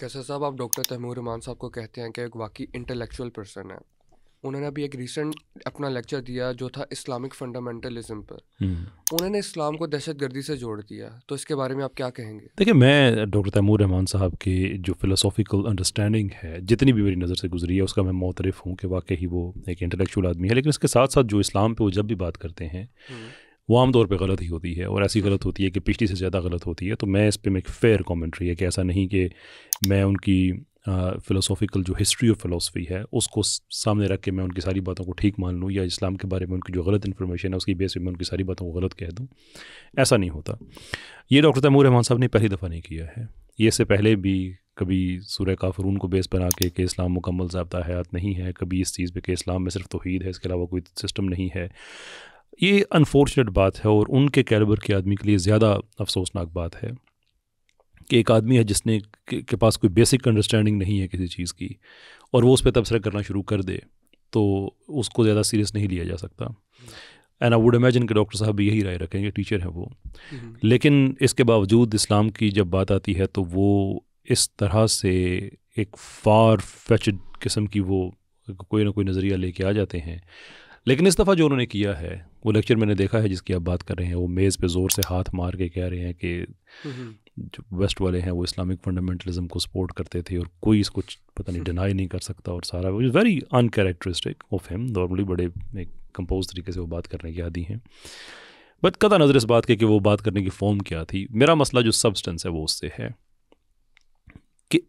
कैसे साहब आप डॉक्टर तैमूर रहमान साहब को कहते हैं कि एक वाकई इंटेलेक्चुअल पर्सन है उन्होंने अभी एक रिसेंट अपना लेक्चर दिया जो था इस्लामिक फंडामेंटलिज्म पर हम्म। उन्होंने इस्लाम को दहशत गर्दी से जोड़ दिया तो इसके बारे में आप क्या कहेंगे देखिए मैं डॉक्टर तैमूर रहमान साहब की जो फिलोसॉफिकल अंडरस्टैंडिंग है जितनी भी मेरी नज़र से गुजरी है उसका मैं मोतरफ़ हूँ कि वाकई ही वो एक इंटेलेक्चुअल आदमी है लेकिन इसके साथ साथ जो इस्लाम पर वो जब भी बात करते हैं हम्म। वो आम तौर पे गलत ही होती है और ऐसी गलत होती है कि पिछली से ज़्यादा गलत होती है तो मैं इस पर एक फेयर कॉमेंट्री है कि ऐसा नहीं कि मैं उनकी फ़िलोसॉफ़िकल जो हिस्ट्री ऑफ फ़िलासफ़ी है उसको सामने रख के मैं उनकी सारी बातों को ठीक मान लूँ या इस्लाम के बारे में उनकी जो गलत इन्फॉर्मेशन है उसकी बेस पर मैं उनकी सारी बातों को गलत कह दूँ ऐसा नहीं होता ये डॉक्टर तैमूर रहमान साहब ने पहली दफ़ा नहीं किया है ये इससे पहले भी कभी सूर्य काफरून को बेस बना के कि इस्लाम मुकम्मल जबता हयात नहीं है कभी इस चीज़ पर कि इस्लाम में सिर्फ तोहद है इसके अलावा कोई सिस्टम नहीं है ये अनफॉर्चुनेट बात है और उनके कैलिबर के आदमी के लिए ज़्यादा अफसोसनाक बात है कि एक आदमी है जिसने के, पास कोई बेसिक अंडरस्टैंडिंग नहीं है किसी चीज़ की और वो उस पर तबसरा करना शुरू कर दे तो उसको ज़्यादा सीरियस नहीं लिया जा सकता एंड आई वुड इमेजिन कि डॉक्टर साहब यही राय रखेंगे टीचर हैं वो हम्म। लेकिन इसके बावजूद इस्लाम की जब बात आती है तो वो इस तरह से एक फार फैच किस्म की वो कोई ना कोई नज़रिया लेके आ जाते हैं लेकिन इस दफ़ा जो उन्होंने किया है वो लेक्चर मैंने देखा है जिसकी आप बात कर रहे हैं वो मेज़ पे ज़ोर से हाथ मार के कह रहे हैं कि जो वेस्ट वाले हैं वो इस्लामिक फंडामेंटलिज्म को सपोर्ट करते थे और कोई इसको पता नहीं डिनाई नहीं कर सकता और सारा is very uncharacteristic of him normally बड़े एक कंपोज तरीके से वो बात करने की आदि हैं बट कदा नज़र इस बात के कि वो बात करने की फॉर्म क्या थी मेरा मसला जो सब्सटेंस है वो उससे है कि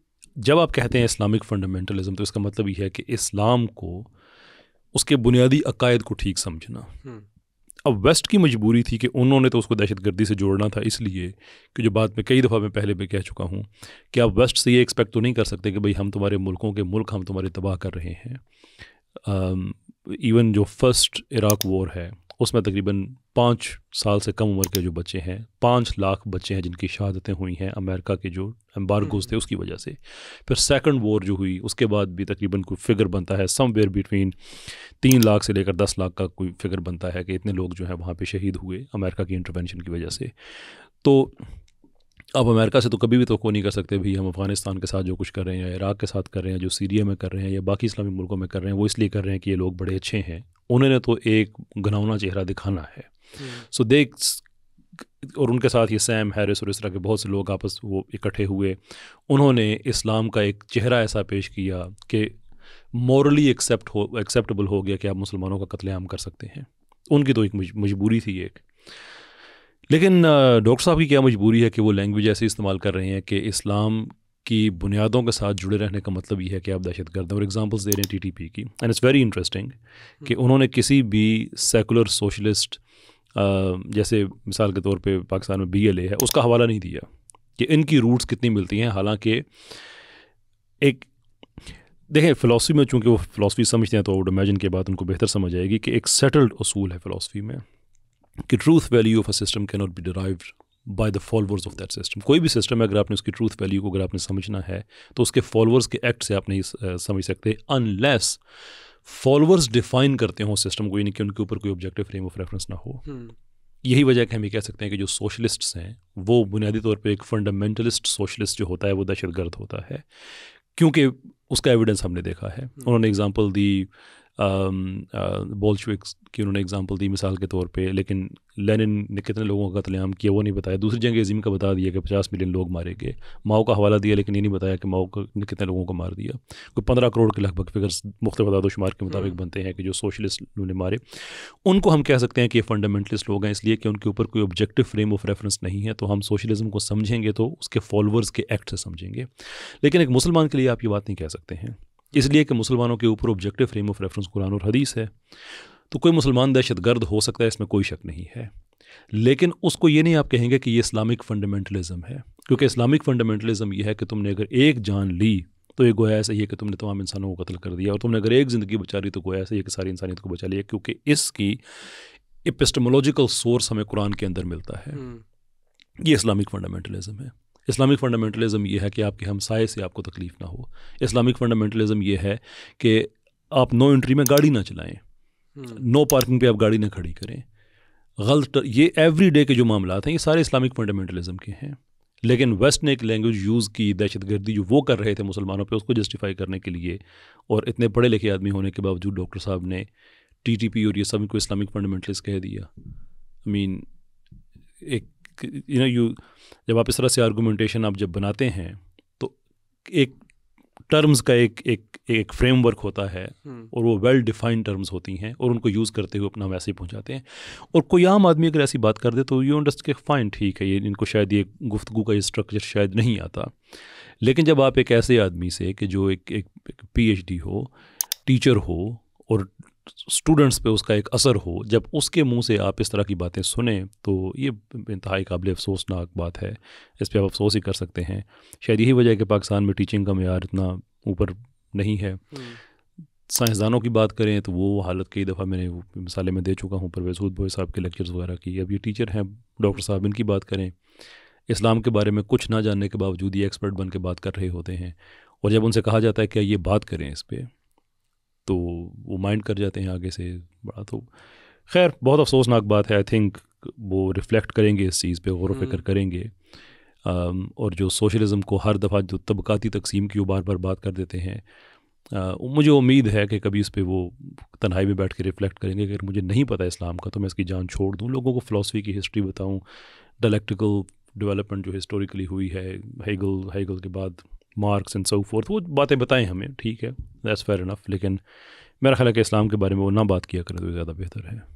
जब आप कहते हैं इस्लामिक फंडामेंटलिज्म तो इसका मतलब ये है कि इस्लाम को उसके बुनियादी अकायद को ठीक समझना हम्म। अब वेस्ट की मजबूरी थी कि उन्होंने तो उसको दहशत गर्दी से जोड़ना था इसलिए कि जो बात मैं कई दफ़ा मैं पहले भी कह चुका हूँ कि आप वेस्ट से ये एक्सपेक्ट तो नहीं कर सकते कि भाई हम तुम्हारे मुल्कों के मुल्क हम तुम्हारे तबाह कर रहे हैं इवन जो फर्स्ट इराक वॉर है उसमें तकरीबन पाँच साल से कम उम्र के जो बच्चे हैं पाँच लाख बच्चे हैं जिनकी शहादतें हुई हैं अमेरिका के जो एम्बार्गोज हम्म। थे उसकी वजह से फिर सेकंड वॉर जो हुई उसके बाद भी तकरीबन कोई फिगर बनता है समवेयर बिटवीन तीन लाख से लेकर दस लाख का कोई फिगर बनता है कि इतने लोग जो हैं वहाँ पर शहीद हुए अमेरिका की इंटरवेंशन की वजह से तो आप अमेरिका से तो कभी भी तो नहीं कर सकते भाई हम अफगानिस्तान के साथ जो कुछ कर रहे हैं इराक के साथ कर रहे हैं जो सीरिया में कर रहे हैं या बाकी इस्लामी मुल्कों में कर रहे हैं वो इसलिए कर रहे हैं कि ये लोग बड़े अच्छे हैं उन्होंने तो एक घनौना चेहरा दिखाना है सो हम्म। so दे और उनके साथ ये सैम हैरिस और इस तरह के बहुत से लोग आपस वो इकट्ठे हुए उन्होंने इस्लाम का एक चेहरा ऐसा पेश किया कि मॉरली एक्सेप्ट हो एक्सेप्टेबल हो गया कि आप मुसलमानों का कत्लेआम कर सकते हैं उनकी तो एक मजबूरी थी एक लेकिन डॉक्टर साहब की क्या मजबूरी है कि वो लैंग्वेज ऐसे इस्तेमाल कर रहे हैं कि इस्लाम की बुनियादों के साथ जुड़े रहने का मतलब ये है कि आप दहशत गर्द हैं और एग्जांपल्स दे रहे हैं टीटीपी की एंड इट्स वेरी इंटरेस्टिंग कि हम्म। उन्होंने किसी भी सेकुलर सोशलिस्ट जैसे मिसाल के तौर पे पाकिस्तान में बीएलए है उसका हवाला नहीं दिया कि इनकी रूट्स कितनी मिलती हैं हालांकि एक देखें फ़िलासफ़ी में चूँकि वो फ़िलासफ़ी समझते हैं तो वुड इमेजिन के बाद उनको बेहतर समझ आएगी कि एक सेटल्ड असूल है फ़िलासफ़ी में कि truth value of a system cannot be derived by the followers of that system कोई भी सिस्टम है अगर आपने उसकी ट्रूथ वैल्यू को अगर आपने समझना है तो उसके फॉलोअर्स के एक्ट से आप नहीं समझ सकते अनलेस फॉलोअर्स डिफाइन करते हो सिस्टम को यानी कि उनके ऊपर कोई ऑब्जेक्टिव फ्रेम ऑफ रेफरेंस ना हो हम्म। यही वजह है हम ये कह सकते हैं कि जो सोशलिस्ट हैं वो बुनियादी तौर पर एक फंडामेंटलिस्ट सोशलिस्ट जो होता है वो दहशत गर्द होता है क्योंकि उसका एविडेंस हमने देखा है हम्म। उन्होंने एग्जाम्पल दी बोल्शविक्स की उन्होंने एग्जांपल दी मिसाल के तौर पे लेकिन लेनिन ने कितने लोगों का कतलेआम किया वो नहीं बताया दूसरी जंग अजीम का बता दिया कि पचास मिलियन लोग मारे गए माओ का हवाला दिया लेकिन ये नहीं बताया कि माओ ने कितने लोगों को मार दिया कोई पंद्रह करोड़ के लगभग फिगर्स मुख्तु के मुताबिक हम्म। बनते हैं कि जो सोशलिस्ट उन्होंने मारे उनको हम कह सकते हैं कि ये फंडामेंटलिस्ट लोग हैं इसलिए कि उनके ऊपर कोई ऑब्जेक्टिव फ्रेम ऑफ रेफरेंस नहीं है तो हम सोशलिज्म को समझेंगे तो उसके फॉलोअर्स के एक्ट से समझेंगे लेकिन एक मुसलमान के लिए आप ये बात नहीं कह सकते हैं इसलिए कि मुसलमानों के ऊपर objective frame of reference Quran और हदीस है तो कोई मुसलमान दहशतगर्द हो सकता है इसमें कोई शक नहीं है लेकिन उसको ये नहीं आप कहेंगे कि ये इस्लामिक फंडामेंटलिज़म है क्योंकि इस्लामिक फंडामेंटलिज्म ये है कि तुमने अगर एक जान ली तो ये गोया ऐसा ही है कि तुमने तमाम इंसानों को कत्ल कर दिया और तुमने अगर एक ज़िंदगी बचा ली तो गोया ऐसा ही है कि सारी इंसानियत को बचा लिया क्योंकि इसकी एपिस्टमोलॉजिकल सोर्स हमें कुरान के अंदर मिलता है हम्म। ये इस्लामिक फंडामेंटलिज्म है इस्लामिक फ़ंडामेंटलिज़म ये है कि आपके हमसाए से आपको तकलीफ़ ना हो इस्लामिक फंडामेंटलिज्म ये है कि आप नो एंट्री में गाड़ी ना चलाएं हम्म। नो पार्किंग पे आप गाड़ी ना खड़ी करें गलत ये एवरी डे के जो मामला हैं ये सारे इस्लामिक फंडामेंटलिज्म के हैं लेकिन वेस्ट ने एक लैंग्वेज यूज़ की दहशत गर्दी जो वो कर रहे थे मुसलमानों पे उसको जस्टिफाई करने के लिए और इतने पढ़े लिखे आदमी होने के बावजूद डॉक्टर साहब ने टी और ये सभी को इस्लामिक फंडामेंटलिस्ट कह दिया आई I मीन mean, एक यू नो यू जब आप इस तरह से आर्गूमेंटेशन आप जब बनाते हैं तो एक टर्म्स का एक एक एक फ्रेमवर्क होता है हम्म। और वो वेल डिफाइंड टर्म्स होती हैं और उनको यूज़ करते हुए अपना वैसे पहुंचाते पहुँचाते हैं और कोई आम आदमी अगर ऐसी बात कर दे तो यू अंडस्ट के फाइन ठीक है ये इनको शायद ये गुफ्तु का ये स्ट्रक्चर शायद नहीं आता लेकिन जब आप एक ऐसे आदमी से कि जो एक एक, एक पीएचडी हो टीचर हो और स्टूडेंट्स पे उसका एक असर हो जब उसके मुंह से आप इस तरह की बातें सुने तो ये इंतहाई काबिल अफसोसनाक बात है इस पर आप अफसोस ही कर सकते हैं शायद यही वजह है कि पाकिस्तान में टीचिंग का मैार इतना ऊपर नहीं है हम्म। साइंसदानों की बात करें तो वो हालत कई दफ़ा मैंने मिसाले में दे चुका हूँ परवेज भोई साहब के लेक्चर्स वगैरह की अब ये टीचर हैं डॉक्टर साहब इनकी बात करें इस्लाम के बारे में कुछ ना जानने के बावजूद ये एक्सपर्ट बन के बात कर रहे होते हैं और जब उनसे कहा जाता है कि ये बात करें इस पर तो वो माइंड कर जाते हैं आगे से बड़ा तो खैर बहुत अफसोसनाक बात है आई थिंक वो रिफ्लेक्ट करेंगे इस चीज़ पे गौर फिक्र हम्म। करेंगे और जो सोशलिज़म को हर दफ़ा जो तबकाती तकसीम की वो बार बार बात कर देते हैं मुझे उम्मीद है कि कभी इस पर वो तन्हाई में बैठ के रिफ्लेक्ट करेंगे अगर मुझे नहीं पता इस्लाम का तो मैं इसकी जान छोड़ दूँ लोगों को फ़िलासफ़ी की हिस्ट्री बताऊँ डायलैक्टिकल डेवलपमेंट जो हिस्टोरिकली हुई है हेगल हेगल के बाद मार्क्स एंड सो फोर्थ वो बातें बताएं हमें ठीक है दैट्स फेयर इनफ लेकिन मेरा ख्याल है कि इस्लाम के बारे में वो ना बात किया करें तो ज़्यादा बेहतर है